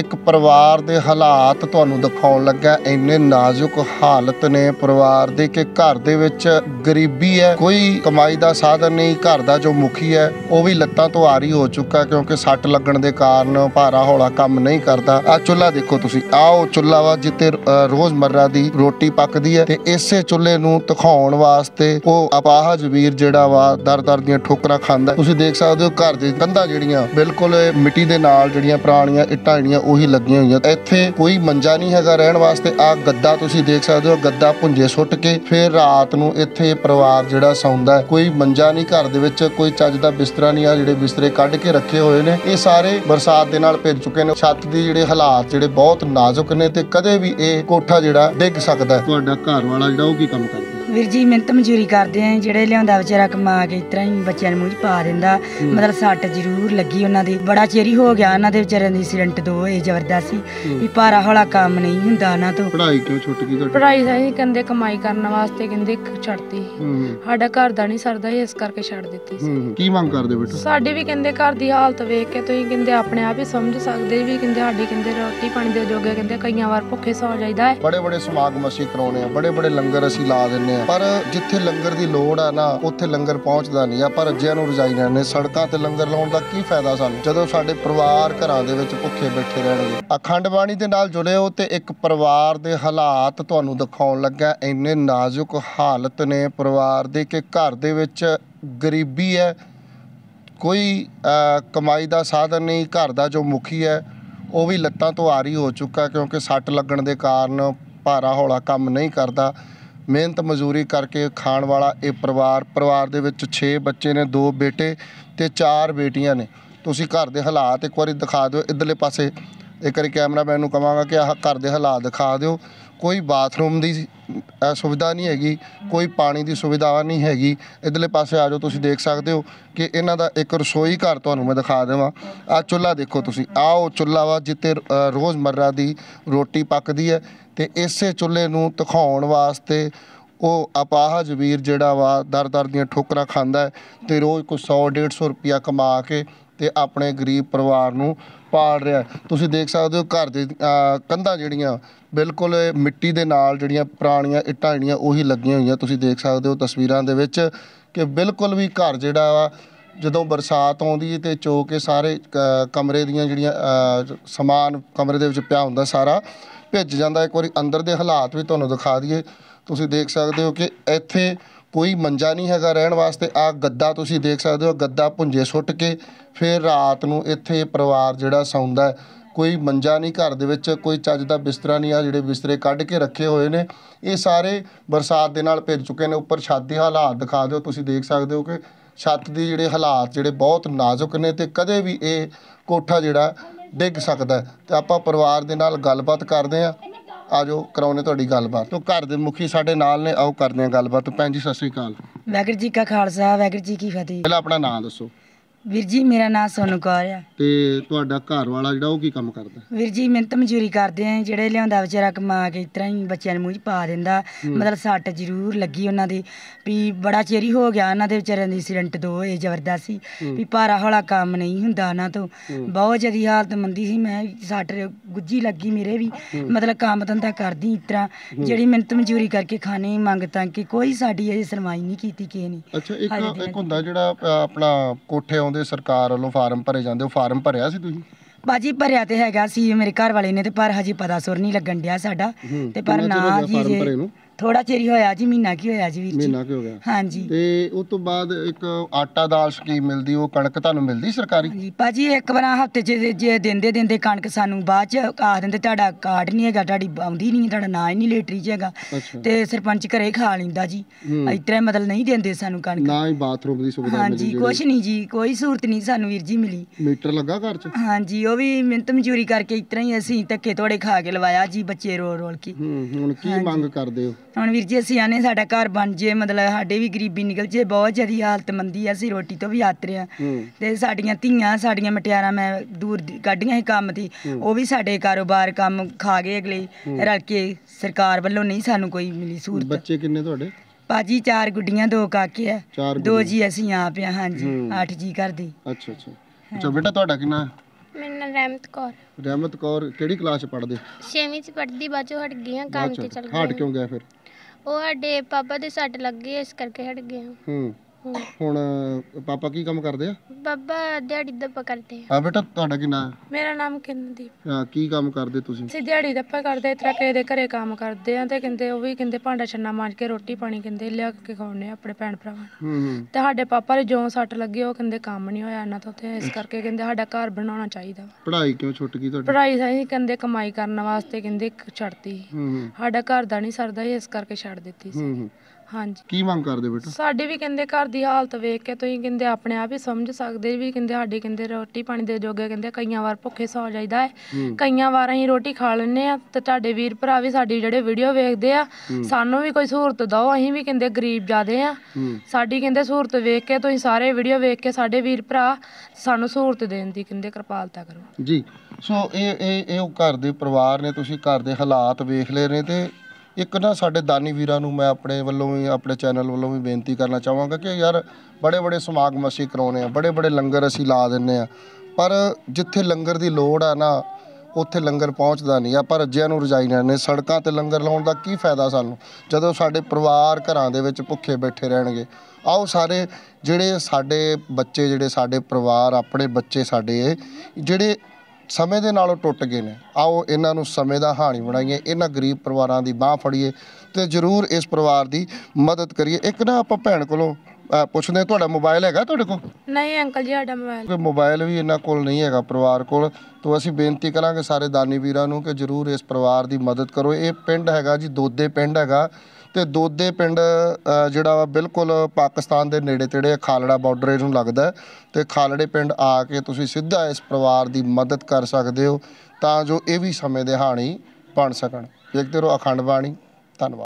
ਇੱਕ ਪਰਿਵਾਰ ਦੇ ਹਾਲਾਤ ਤੁਹਾਨੂੰ ਦਿਖਾਉਣ ਲੱਗਾ ਇੰਨੇ ਨਾਜ਼ੁਕ ਹਾਲਤ ਨੇ ਪਰਿਵਾਰ ਦੇ ਕਿ ਘਰ ਦੇ ਵਿੱਚ ਗਰੀਬੀ ਹੈ ਕੋਈ ਕਮਾਈ ਦਾ ਸਾਧਨ ਨਹੀਂ ਘਰ ਦਾ ਜੋ ਮੁਖੀ ਹੈ ਉਹ ਵੀ ਲੱਤਾਂ ਤੋਂ ਆਰੀ ਹੋ ਚੁੱਕਾ ਕਿਉਂਕਿ ਸੱਟ ਲੱਗਣ ਦੇ ਕਾਰਨ ਭਾਰਾ ਹੌਲਾ ਕੰਮ ਨਹੀਂ ਕਰਦਾ ਆ ਚੁੱਲ੍ਹਾ ਦੇਖੋ ਤੁਸੀਂ ਆਓ ਚੁੱਲ੍ਹਾ ਵਾ ਜਿੱਤੇ ਰੋਜ਼ਮਰਰਾ ਦੀ ਰੋਟੀ ਪੱਕਦੀ ਹੈ ਤੇ ਇਸੇ ਚੁੱਲ੍ਹੇ ਨੂੰ ਦਿਖਾਉਣ ਵਾਸਤੇ ਉਹ ਅਪਾਹਜ ਵੀਰ ਜਿਹੜਾ ਵਾ ਦਰ-ਦਰ ਦੀਆਂ ਠੋਕਰਾਂ ਖਾਂਦਾ ਤੁਸੀਂ ਦੇਖ ਸਕਦੇ ਹੋ ਘਰ ਦੇ ਕੰਧਾਂ ਜਿਹੜੀਆਂ ਬਿਲਕੁਲ ਮਿੱਟੀ ਦੇ ਨਾਲ ਜਿਹੜੀਆਂ ਪੁਰਾਣੀਆਂ ਇੱਟਾਂ ਜਿਹੜੀਆਂ ਉਹੀ ਲੱਗੀਆਂ ਹੋਈਆਂ ਇੱਥੇ ਕੋਈ ਮੰਜਾ ਨਹੀਂ ਹੈਗਾ ਰਹਿਣ ਵਾਸਤੇ ਆ ਗੱਦਾ ਤੁਸੀਂ ਦੇਖ ਸਕਦੇ ਹੋ ਗੱਦਾ ਪੁੰਜੇ ਸੁੱਟ ਕੇ ਫਿਰ ਰਾਤ ਨੂੰ ਇੱਥੇ ਪਰਿਵਾਰ ਜਿਹੜਾ ਸੌਂਦਾ ਕੋਈ ਮੰਜਾ ਨਹੀਂ ਘਰ ਦੇ ਵਿੱਚ ਕੋਈ ਚੱਜ ਦਾ ਬਿਸਤਰਾ ਨਹੀਂ ਆ ਜਿਹੜੇ ਬਿਸਤਰੇ ਕੱਢ ਕੇ ਰੱਖੇ ਹੋਏ ਨੇ ਇਹ ਸਾਰੇ ਬਰਸਾਤ ਦੇ ਨਾਲ ਭਿੱਜ ਚੁੱਕੇ ਨੇ ਛੱਤ ਦੀ ਜਿਹੜੇ ਹਾਲਾਤ ਜਿਹੜੇ ਬਹੁਤ ਨਾਜ਼ੁਕ ਨੇ ਤੇ ਕਦੇ ਵੀ ਇਹ ਕੋਠਾ ਜਿਹੜਾ ਡਿੱਗ ਸਕਦਾ ਤੁਹਾਡਾ ਘਰ ਵਾਲਾ ਜਿਹੜਾ ਉਹ ਕੀ ਕੰਮ ਕਰਦਾ ਵੀਰ ਜੀ ਤਾਂ ਮਜ਼ਦੂਰੀ ਕਰਦੇ ਆ ਜਿਹੜੇ ਲਿਆਉਂਦਾ ਵਿਚਾਰਾ ਕਮਾ ਕੇ ਇਤਰਾ ਹੀ ਬੱਚਿਆਂ ਨੂੰ ਮੂੰਹ 'ਚ ਪਾ ਦਿੰਦਾ ਮਤਲਬ ਸੱਟ ਜ਼ਰੂਰ ਲੱਗੀ ਉਹਨਾਂ ਦੀ ਬੜਾ ਚੇਰੀ ਹੋ ਗਿਆ ਉਹਨਾਂ ਦੇ ਵਿਚਾਰਿਆਂ ਦੀ ਐਕਸੀਡੈਂਟ ਦੋ ਇਹ ਜ਼ਬਰਦਸਤ ਸੀ ਵੀ ਪਾਰਾ ਹੌਲਾ ਕੰਮ ਨਹੀਂ ਹੁੰਦਾ ਉਹਨਾਂ ਤੋਂ ਪੜ੍ਹਾਈ ਕਿਉਂ ਛੁੱਟ ਗਈ ਤੁਹਾਡੀ ਪੜ੍ਹਾਈ ਸਹੀ ਕਹਿੰਦੇ ਕਮਾਈ ਕਰਨ ਵਾਸਤੇ ਕਹਿੰਦੇ ਛੱਡਤੀ ਸਾਡਾ ਘਰ ਦਾ ਨਹੀਂ ਸਰਦਾ ਇਸ ਕਰਕੇ ਛੱਡ ਦਿੱਤੀ ਸੀ ਕੀ ਮੰਗ ਕਰਦੇ ਬੇਟਾ ਸਾਡੇ ਵੀ ਕਹਿੰਦੇ ਘਰ ਦੀ ਹਾਲਤ ਵੇਖ ਕੇ ਤੁਸੀਂ ਕਹਿੰਦੇ ਆਪਣੇ ਆਪ ਹੀ ਸਮਝ ਸਕਦੇ ਵੀ ਕਹਿੰਦੇ ਸਾਡੀ ਕਹਿੰਦੇ ਰੋਟੀ ਪਾਣੀ ਦੇ ਜੋਗੇ ਕਹਿੰਦੇ ਕਈਆਂ ਵਾਰ ਭੁੱਖੇ ਸੌ ਜਾਈਦਾ ਹੈ ਬੜੇ ਬੜੇ ਸਮਾਗਮ ਅਸੀਂ ਕਰਾਉਨੇ ਆ ਬੜੇ ਬੜੇ ਲੰਗਰ ਅਸੀਂ ਲਾ ਦਿੰਨੇ ਆ ਪਰ ਜਿੱਥੇ ਲੰਗਰ ਦੀ ਲੋੜ ਆ ਨਾ ਉੱਥੇ ਲੰਗਰ ਪਹੁੰਚਦਾ ਨਹੀਂ ਆ ਪਰ ਜਿਆ ਨੂੰ ਰਜਾਈ ਨੇ ਸੜਕਾਂ ਤੇ ਲੰਗਰ ਲਾਉਣ ਦਾ ਕੀ ਫਾਇਦਾ ਸਾਨੂੰ ਜਦੋਂ ਸਾਡੇ ਪਰਿਵਾਰ ਘਰਾਂ ਦੇ ਵਿੱਚ ਭੁੱਖੇ ਬੈਠੇ ਰਹਿਣਗੇ ਅਖੰਡ ਬਾਣੀ ਦੇ ਨਾਲ ਜੁੜੇ ਹੋ ਤੇ ਇੱਕ ਪਰਿਵਾਰ ਦੇ ਹਾਲਾਤ ਤੁਹਾਨੂੰ ਦਿਖਾਉਣ ਲੱਗਾ ਇੰਨੇ ਨਾਜ਼ੁਕ ਹਾਲਤ ਨੇ ਪਰਿਵਾਰ ਦੇ ਕਿ ਘਰ ਦੇ ਵਿੱਚ ਗਰੀਬੀ ਹੈ ਕੋਈ ਕਮਾਈ ਦਾ ਸਾਧਨ ਨਹੀਂ ਘਰ ਦਾ ਜੋ ਮੁਖੀ ਹੈ ਉਹ ਵੀ ਲੱਤਾਂ ਤੋਂ ਆਰੀ ਹੋ ਚੁੱਕਾ ਕਿਉਂਕਿ ਸੱਟ ਲੱਗਣ ਦੇ ਕਾਰਨ ਭਾਰਾ ਹੌਲਾ ਕੰਮ ਨਹੀਂ ਕਰਦਾ ਮਿਹਨਤ ਮਜ਼ਦੂਰੀ ਕਰਕੇ ਖਾਣ ਵਾਲਾ ਇਹ ਪਰਿਵਾਰ ਪਰਿਵਾਰ ਦੇ ਵਿੱਚ 6 ਬੱਚੇ ਨੇ ਦੋ ਬੇਟੇ ਤੇ ਚਾਰ ਬੇਟੀਆਂ ਨੇ ਤੁਸੀਂ ਘਰ ਦੇ ਹਾਲਾਤ ਇੱਕ ਵਾਰੀ ਦਿਖਾ ਦਿਓ ਇਧਰਲੇ ਪਾਸੇ ਇੱਕ ਵਾਰੀ ਕੈਮਰਾਮੈਨ ਨੂੰ ਕਵਾਂਗਾ ਕਿ ਆਹ ਘਰ ਦੇ ਹਾਲਾਤ ਦਿਖਾ ਦਿਓ ਕੋਈ ਬਾਥਰੂਮ ਦੀ ਸੁਵਿਧਾ ਨਹੀਂ ਹੈਗੀ ਕੋਈ ਪਾਣੀ ਦੀ ਸੁਵਿਧਾ ਨਹੀਂ ਹੈਗੀ ਇਧਰਲੇ ਪਾਸੇ ਆ ਜਾਓ ਤੁਸੀਂ ਦੇਖ ਸਕਦੇ ਹੋ ਕਿ ਇਹਨਾਂ ਦਾ ਇੱਕ ਰਸੋਈ ਘਰ ਤੁਹਾਨੂੰ ਮੈਂ ਦਿਖਾ ਦੇਵਾਂ ਆ ਚੁੱਲ੍ਹਾ ਦੇਖੋ ਤੁਸੀਂ ਆ ਉਹ ਚੁੱਲ੍ਹਾ ਵਾ ਜਿੱਤੇ ਰੋਜ਼ਮਰਰਾ ਦੀ ਰੋਟੀ ਪੱਕਦੀ ਹੈ ਤੇ ਇਸੇ ਚੁੱਲ੍ਹੇ ਨੂੰ ਤਖਾਉਣ ਵਾਸਤੇ ਉਹ ਅਪਾਹਜ ਵੀਰ ਜਿਹੜਾ ਵਾ ਦਰ ਦਰ ਦੀਆਂ ਠੋਕਰਾਂ ਖਾਂਦਾ ਤੇ ਰੋਜ਼ ਕੋ 100 150 ਰੁਪਿਆ ਕਮਾ ਕੇ ਤੇ ਆਪਣੇ ਗਰੀਬ ਪਰਿਵਾਰ ਨੂੰ ਪਾਲ ਰਿਹਾ ਤੁਸੀਂ ਦੇਖ ਸਕਦੇ ਹੋ ਘਰ ਦੇ ਕੰਧਾਂ ਜਿਹੜੀਆਂ ਬਿਲਕੁਲ ਮਿੱਟੀ ਦੇ ਨਾਲ ਜਿਹੜੀਆਂ ਪੁਰਾਣੀਆਂ ਇੱਟਾਂ ਜਿਹੜੀਆਂ ਉਹੀ ਲੱਗੀਆਂ ਹੋਈਆਂ ਤੁਸੀਂ ਦੇਖ ਸਕਦੇ ਹੋ ਤਸਵੀਰਾਂ ਦੇ ਵਿੱਚ ਕਿ ਬਿਲਕੁਲ ਵੀ ਘਰ ਜਿਹੜਾ ਆ ਜਦੋਂ ਬਰਸਾਤ ਆਉਂਦੀ ਤੇ ਚੋ ਕੇ ਸਾਰੇ ਕਮਰੇ ਦੀਆਂ ਜਿਹੜੀਆਂ ਸਮਾਨ ਕਮਰੇ ਦੇ ਵਿੱਚ ਪਿਆ ਹੁੰਦਾ ਸਾਰਾ ਭਿੱਜ ਜਾਂਦਾ ਇੱਕ ਵਾਰੀ ਅੰਦਰ ਦੇ ਹਾਲਾਤ ਵੀ ਤੁਹਾਨੂੰ ਦਿਖਾ ਦਈਏ ਤੁਸੀਂ ਦੇਖ ਸਕਦੇ ਹੋ ਕਿ ਇੱਥੇ ਕੋਈ ਮੰਜਾ ਨਹੀਂ ਹੈਗਾ ਰਹਿਣ ਵਾਸਤੇ ਆ ਗੱਦਾ ਤੁਸੀਂ ਦੇਖ ਸਕਦੇ ਹੋ ਗੱਦਾ ਭੁੰਜੇ ਸੁੱਟ ਕੇ ਫਿਰ ਰਾਤ ਨੂੰ ਇੱਥੇ ਪਰਿਵਾਰ ਜਿਹੜਾ ਸੌਂਦਾ ਕੋਈ ਮੰਜਾ ਨਹੀਂ ਘਰ ਦੇ ਵਿੱਚ ਕੋਈ ਚੱਜ ਦਾ ਬਿਸਤਰਾ ਨਹੀਂ ਆ ਜਿਹੜੇ ਬਿਸਤਰੇ ਕੱਢ ਕੇ ਰੱਖੇ ਹੋਏ ਨੇ ਇਹ ਸਾਰੇ ਬਰਸਾਤ ਦੇ ਨਾਲ ਭਿੱਜ ਚੁੱਕੇ ਨੇ ਉੱਪਰ ਛੱਤ ਦੇ ਹਾਲਾਤ ਦਿਖਾ ਦਿਓ ਤੁਸੀਂ ਦੇਖ ਸਕਦੇ ਹੋ ਕਿ ਛੱਤ ਦੇ ਜਿਹੜੇ ਹਾਲਾਤ ਜਿਹੜੇ ਬਹੁਤ ਨਾਜ਼ੁਕ ਨੇ ਤੇ ਕਦੇ ਵੀ ਇਹ ਕੋਠਾ ਜਿਹੜਾ ਡਿੱਗ ਸਕਦਾ ਤੇ ਆਪਾਂ ਪਰਿਵਾਰ ਦੇ ਨਾਲ ਗੱਲਬਾਤ ਕਰਦੇ ਆਂ ਆਜੋ ਕਰਾਉਨੇ ਤੁਹਾਡੀ ਗੱਲਬਾਤ ਤੋਂ ਘਰ ਦੇ ਮੁਖੀ ਸਾਡੇ ਨਾਲ ਨੇ ਆਓ ਕਰਦੇ ਆ ਗੱਲਬਾਤ ਪੈਂਜੀ ਜੀ ਸਤਿ ਸ੍ਰੀ ਅਕਾਲ ਵਾਹਿਗੁਰੂ ਜੀ ਕਾ ਖਾਲਸਾ ਵੈਗਰ ਜੀ ਕੀ ਫਤਿਹ ਪਹਿਲਾਂ ਆਪਣਾ ਨਾਮ ਦੱਸੋ ਵੀਰ ਜੀ ਮੇਰਾ ਨਾਮ ਸੋਨੂ ਕੌਰ ਆ ਤੇ ਤੁਹਾਡਾ ਘਰ ਵਾਲਾ ਜਿਹੜਾ ਉਹ ਕੀ ਕੰਮ ਕਰਦਾ ਵੀਰ ਜੀ ਮਿਹਨਤ ਮਜ਼ਦੂਰੀ ਕਰਦੇ ਆ ਜਿਹੜੇ ਲਿਆਉਂਦਾ ਵਿਚਾਰਾ ਕਮਾ ਕੇ ਇਤਰਾ ਹੀ ਬੱਚਿਆਂ ਨੂੰ ਮੂੰਹ ਪਾ ਦਿੰਦਾ ਮਤਲਬ ਸੱਟ ਜ਼ਰੂਰ ਲੱਗੀ ਉਹਨਾਂ ਦੀ ਵੀ ਬੜਾ ਚੇਰੀ ਹੋ ਗਿਆ ਉਹਨਾਂ ਦੇ ਵਿਚਾਰਿਆਂ ਦੀ ਐਕਸੀਡੈਂਟ ਦੋ ਹੋਏ ਜ਼ਬਰਦਸਤੀ ਵੀ ਭਾਰਾ ਹੌਲਾ ਕੰਮ ਨਹੀਂ ਹੁੰਦਾ ਉਹਨਾਂ ਤੋਂ ਬਹੁਤ ਜਦੀ ਹਾਲਤ ਮੰਦੀ ਸੀ ਮੈਂ ਸੱਟ ਗੁੱਜੀ ਲੱਗੀ ਮੇਰੇ ਵੀ ਮਤਲਬ ਕੰਮ ਧੰਦਾ ਕਰਦੀ ਇਤਰਾ ਜਿਹੜੀ ਮਿਹਨਤ ਮਜ਼ਦੂਰੀ ਕਰਕੇ ਖਾਣੇ ਮੰਗਤਾਂ ਕਿ ਕੋਈ ਸਾਡੀ ਅਜੇ ਸਰਮਾਈ ਨਹੀਂ ਕੀਤੀ ਕਿਸੇ ਨੇ ਅੱਛਾ ਇੱਕ ਇੱਕ ਹੁੰਦਾ ਜਿਹੜਾ ਆਪਣਾ ਕੋਠੇ ਚਾਹੁੰਦੇ ਸਰਕਾਰ ਵੱਲੋਂ ਫਾਰਮ ਭਰੇ ਜਾਂਦੇ ਉਹ ਫਾਰਮ ਭਰਿਆ ਸੀ ਤੁਸੀਂ ਬਾਜੀ ਭਰਿਆ ਤੇ ਹੈਗਾ ਸੀ ਮੇਰੇ ਘਰ ਵਾਲੇ ਨੇ ਤੇ ਪਰ ਹਜੇ ਪਤਾ ਸੁਰ ਨਹੀਂ ਲੱਗਣ ਡਿਆ ਸਾਡਾ ਤੇ ਪਰ ਨਾ ਜੀ ਜੇ ਥੋੜਾ ਚਿਰ ਹੀ ਹੋਇਆ ਜੀ ਮਹੀਨਾ ਕੀ ਹੋਇਆ ਜੀ ਵੀਰ ਜੀ ਮਹੀਨਾ ਕੀ ਹੋ ਗਿਆ ਹਾਂਜੀ ਤੇ ਉਸ ਤੋਂ ਬਾਅਦ ਇੱਕ ਆਟਾ ਦਾਲ ਸਕੀਮ ਮਿਲਦੀ ਉਹ ਕਣਕ ਤੁਹਾਨੂੰ ਮਿਲਦੀ ਸਰਕਾਰੀ ਜੀ ਭਾਜੀ ਇੱਕ ਬਣਾ ਹਫਤੇ 'ਚ ਜੇ ਦਿੰਦੇ ਦਿੰਦੇ ਕਣਕ ਸਾਨੂੰ ਬਾਅਦ 'ਚ ਆ ਦਿੰਦੇ ਤੁਹਾਡਾ ਕਾਰਡ ਨਹੀਂ ਹੈਗਾ ਤੁਹਾਡੀ ਆਉਂਦੀ ਨਹੀਂ ਤੁਹਾਡਾ ਨਾਂ ਹੀ ਨਹੀਂ ਲੇਟਰੀ 'ਚ ਹੈਗਾ ਤੇ ਸਰਪੰਚ ਘਰੇ ਖਾ ਲਿੰਦਾ ਜੀ ਇਤਰਾ ਮਤਲਬ ਨਹੀਂ ਦਿੰਦੇ ਸਾਨੂੰ ਕਣਕ ਨਾ ਹੀ ਬਾਥਰੂਮ ਦੀ ਸੁਵਿਧਾ ਮਿਲਦੀ ਹਾਂਜੀ ਕੁਛ ਨਹੀਂ ਜੀ ਕੋਈ ਸਹੂਲਤ ਨਹੀਂ ਸਾਨੂੰ ਵੀਰ ਜੀ ਮਿਲੀ ਮੀਟਰ ਲੱਗਾ ਘਰ 'ਚ ਹਾਂਜੀ ਉਹ ਵੀ ਮਿੰਤ ਮਜ਼ਦੂਰੀ ਕਰਕੇ ਇਤਰਾ ਹੀ ਅਸੀਂ ਧੱਕੇ ਤੋੜੇ ਖਾ ਕੇ ਲਵਾਇਆ ਜੀ ਬੱਚੇ ਰੋ ਰੋਲ ਕੇ ਹੁਣ ਕੀ ਮੰਗ ਕਰਦੇ ਹੋ ਹੁਣ ਵੀਰ ਜੀ ਅਸੀਂ ਆਨੇ ਸਾਡਾ ਘਰ ਬਣ ਜੇ ਮਤਲਬ ਸਾਡੇ ਵੀ ਗਰੀਬੀ ਨਿਕਲ ਜੇ ਬਹੁਤ ਜ਼ਿਆਦੀ ਹਾਲਤ ਮੰਦੀ ਆ ਅਸੀਂ ਰੋਟੀ ਤੋਂ ਵੀ ਆਤਰੇ ਆ ਤੇ ਸਾਡੀਆਂ ਧੀਆਂ ਸਾਡੀਆਂ ਮਟਿਆਰਾਂ ਮੈਂ ਦੂਰ ਗੱਡੀਆਂ ਹੀ ਕੰਮ ਤੇ ਉਹ ਵੀ ਸਾਡੇ ਕਾਰੋਬਾਰ ਕੰਮ ਖਾ ਗਏ ਅਗਲੇ ਰਲ ਕੇ ਸਰਕਾਰ ਵੱਲੋਂ ਨਹੀਂ ਸਾਨੂੰ ਕੋਈ ਮਿਲੀ ਸੂਰਤ ਬੱਚੇ ਕਿੰਨੇ ਤੁਹਾਡੇ ਬਾਜੀ ਚਾਰ ਗੁੱਡੀਆਂ ਦੋ ਕਾਕੇ ਆ ਦੋ ਜੀ ਅਸੀਂ ਆਪ ਆ ਹਾਂਜੀ ਅੱਠ ਜੀ ਕਰਦੇ ਅੱਛਾ ਅੱਛਾ ਅੱਛਾ ਬੇਟਾ ਤੁਹਾਡਾ ਕਿੰਨਾ ਮੇਰਾ ਨਾਮ ਰਹਿਮਤ ਕੌਰ ਰਹਿਮਤ ਕੌਰ ਕਿਹੜੀ ਕਲਾਸ ਚ ਪੜਦੇ 6ਵੀਂ ਚ ਪੜਦੀ ਬਾਜੋ ਹਟ ਗਈਆਂ ਕੰਮ ਤੇ ਚੱਲ ਗਈਆਂ ਹਟ ਕਿਉਂ ਗਿਆ ਫਿਰ ਉਹ ਸਾਡੇ ਪਾਪਾ ਦੇ ਸੱਟ ਲੱਗੇ ਇਸ ਕਰਕੇ ਹਟ ਗਏ ਹਾਂ ਹੂੰ ਹੁਣ ਪਾਪਾ ਕੀ ਕੰਮ ਕਰਦੇ ਆ ਬਾਬਾ ਦਿਹਾੜੀ ਦੱਪਾ ਕਰਦੇ ਆ ਹਾਂ ਬੇਟਾ ਤੁਹਾਡਾ ਕੀ ਨਾਮ ਮੇਰਾ ਨਾਮ ਕਿੰਨਦੀਪ ਹਾਂ, ਕੀ ਕੰਮ ਕਰਦੇ ਤੁਸੀਂ ਅਸੀਂ ਦਿਹਾੜੀ ਦੱਪਾ ਕਰਦੇ ਇਸ ਤਰ੍ਹਾਂ ਕਿਸੇ ਦੇ ਘਰੇ ਕੰਮ ਕਰਦੇ ਆ ਤੇ ਕਹਿੰਦੇ ਉਹ ਵੀ ਕਹਿੰਦੇ ਭਾਂਡਾ ਛੰਨਾ ਮਾਂਜ ਕੇ ਰੋਟੀ ਪਾਣੀ ਕਹਿੰਦੇ ਲਿਆ ਕੇ ਖਵਾਉਂਦੇ ਆ ਆਪਣੇ ਭੈਣ ਭਰਾਵਾਂ ਨੂੰ ਹੂੰ ਹੂੰ ਤੇ ਸਾਡੇ ਪਾਪਾ ਦੇ ਜਿਉਂ ਸੱਟ ਲੱਗੀ ਉਹ ਕਹਿੰਦੇ ਕੰਮ ਨਹੀਂ ਹੋਇਆ ਇਹਨਾਂ ਤੋਂ ਤੇ ਇਸ ਕਰਕੇ ਕਹਿੰਦੇ ਸਾਡਾ ਘਰ ਬਣਾਉਣਾ ਚਾਹੀਦਾ ਵਾ। ਪੜ੍ਹਾਈ ਕਿਉਂ ਛੁੱਟ ਗਈ ਤੁਹਾਡੀ ਪੜ੍ਹਾਈ ਸਹੀ ਕਹਿੰਦੇ ਕਮਾਈ ਕਰਨ ਵਾਸਤੇ ਕਹਿੰਦੇ ਛੱਡਤੀ ਹੂੰ ਹੂੰ ਸਾਡਾ ਘਰ ਦਾ ਨਹੀਂ ਸਰਦਾ ਸੀ, ਇਸ ਕਰਕੇ ਛੱਡ ਦਿੱਤੀ ਸੀ ਹੂੰ ਹੂੰ ਹਾਂਜੀ ਕੀ ਮੰਗ ਕਰਦੇ ਬੇਟਾ ਸਾਡੇ ਵੀ ਕਹਿੰਦੇ ਘਰ ਦੀ ਹਾਲਤ ਵੇਖ ਕੇ ਤੁਸੀਂ ਕਹਿੰਦੇ ਆਪਣੇ ਆਪ ਹੀ ਸਮਝ ਸਕਦੇ ਵੀ ਕਹਿੰਦੇ ਸਾਡੇ ਕਹਿੰਦੇ ਰੋਟੀ ਪਾਣੀ ਦੇ ਜੋਗੇ ਕਹਿੰਦੇ ਕਈਆਂ ਵਾਰ ਭੁੱਖੇ ਸੌ ਜਾਈਦਾ ਹੈ ਕਈਆਂ ਵਾਰ ਅਸੀਂ ਰੋਟੀ ਖਾ ਲੈਂਦੇ ਆ ਤੇ ਤੁਹਾਡੇ ਵੀਰ ਭਰਾ ਵੀ ਸਾਡੀ ਜਿਹੜੇ ਵੀਡੀਓ ਵੇਖਦੇ ਆ ਸਾਨੂੰ ਵੀ ਕੋਈ ਸਹੂਰਤ ਦਿਓ ਅਸੀਂ ਵੀ ਕਹਿੰਦੇ ਗਰੀਬ ਜਾਦੇ ਆ ਸਾਡੀ ਕਹਿੰਦੇ ਸਹੂਰਤ ਵੇਖ ਕੇ ਤੁਸੀਂ ਸਾਰੇ ਵੀਡੀਓ ਵੇਖ ਕੇ ਸਾਡੇ ਵੀਰ ਭਰਾ ਸਾਨੂੰ ਸਹੂਰਤ ਦੇਣ ਦੀ ਕਹਿੰਦੇ ਕਿਰਪਾਲਤਾ ਕਰੋ ਜੀ ਸੋ ਇਹ ਇਹ ਇਹ ਉਹ ਘਰ ਦੇ ਪਰਿਵਾਰ ਨੇ ਤੁਸੀਂ ਘਰ ਦੇ ਹਾਲਾਤ ਵੇਖ ਲੈ ਰਹੇ ਤੇ ਇੱਕ ਨਾ ਸਾਡੇ ਦਾਨੀ ਵੀਰਾਂ ਨੂੰ ਮੈਂ ਆਪਣੇ ਵੱਲੋਂ ਵੀ ਆਪਣੇ ਚੈਨਲ ਵੱਲੋਂ ਵੀ ਬੇਨਤੀ ਕਰਨਾ ਚਾਹਾਂਗਾ ਕਿ ਯਾਰ ਬੜੇ ਬੜੇ ਸਮਾਗਮ ਅਸੀਂ ਕਰਾਉਨੇ ਆ ਬੜੇ ਬੜੇ ਲੰਗਰ ਅਸੀਂ ਲਾ ਦਿੰਨੇ ਆ ਪਰ ਜਿੱਥੇ ਲੰਗਰ ਦੀ ਲੋੜ ਆ ਨਾ ਉੱਥੇ ਲੰਗਰ ਪਹੁੰਚਦਾ ਨਹੀਂ ਆ ਪਰ ਰੱਜਿਆਂ ਨੂੰ ਰਜਾਈਆਂ ਨੇ ਸੜਕਾਂ ਤੇ ਲੰਗਰ ਲਾਉਣ ਦਾ ਕੀ ਫਾਇਦਾ ਸਾਨੂੰ ਜਦੋਂ ਸਾਡੇ ਪਰਿਵਾਰ ਘਰਾਂ ਦੇ ਵਿੱਚ ਭੁੱਖੇ ਬੈਠੇ ਰਹਿਣਗੇ ਆਓ ਸਾਰੇ ਜਿਹੜੇ ਸਾਡੇ ਬੱਚੇ ਜਿਹੜੇ ਸਾਡੇ ਪਰਿਵਾਰ ਆਪਣੇ ਬੱਚੇ ਸਾਡੇ ਜਿਹੜੇ ਸਮੇਂ ਦੇ ਨਾਲ ਟੁੱਟ ਗਏ ਨੇ ਆਓ ਇਹਨਾਂ ਨੂੰ ਸਮੇਂ ਦਾ ਹਾਣੀ ਬਣਾਈਏ ਇਹਨਾਂ ਗਰੀਬ ਪਰਿਵਾਰਾਂ ਦੀ ਬਾਹ ਫੜੀਏ ਤੇ ਜ਼ਰੂਰ ਇਸ ਪਰਿਵਾਰ ਦੀ ਮਦਦ ਕਰੀਏ ਇੱਕ ਨਾ ਆਪਾਂ ਭੈਣ ਕੋਲੋਂ ਪੁੱਛਦੇ ਤੁਹਾਡਾ ਮੋਬਾਈਲ ਹੈਗਾ ਤੁਹਾਡੇ ਕੋਲ ਨਹੀਂ ਅੰਕਲ ਜੀ ਸਾਡਾ ਮੋਬਾਈਲ ਕੋਈ ਮੋਬਾਈਲ ਵੀ ਇਹਨਾਂ ਕੋਲ ਨਹੀਂ ਹੈਗਾ ਪਰਿਵਾਰ ਕੋਲ ਤੋਂ ਅਸੀਂ ਬੇਨਤੀ ਕਰਾਂਗੇ ਸਾਰੇ ਦਾਨੀ ਵੀਰਾਂ ਨੂੰ ਕਿ ਜਰੂਰ ਇਸ ਪਰਿਵਾਰ ਦੀ ਮਦਦ ਕਰੋ ਇਹ ਪਿੰਡ ਹੈਗਾ ਜੀ ਦੋਦੇ ਪਿੰਡ ਹੈਗਾ ਤੇ ਦੋਦੇ ਪਿੰਡ ਜਿਹੜਾ ਵਾ ਬਿਲਕੁਲ ਪਾਕਿਸਤਾਨ ਦੇ ਨੇੜੇ ਤੇੜੇ ਖਾਲੜਾ ਬਾਰਡਰ ਨੂੰ ਲੱਗਦਾ ਤੇ ਖਾਲੜੇ ਪਿੰਡ ਆ ਕੇ ਤੁਸੀਂ ਸਿੱਧਾ ਇਸ ਪਰਿਵਾਰ ਦੀ ਮਦਦ ਕਰ ਸਕਦੇ ਹੋ ਤਾਂ ਜੋ ਇਹ ਵੀ ਸਮੇਂ ਦੇ ਹਾਣੀ ਬਣ ਸਕਣ ਦੇਖਦੇ ਰਹੋ ਅਖੰਡ ਬਾਣੀ ਧੰਨਵਾਦ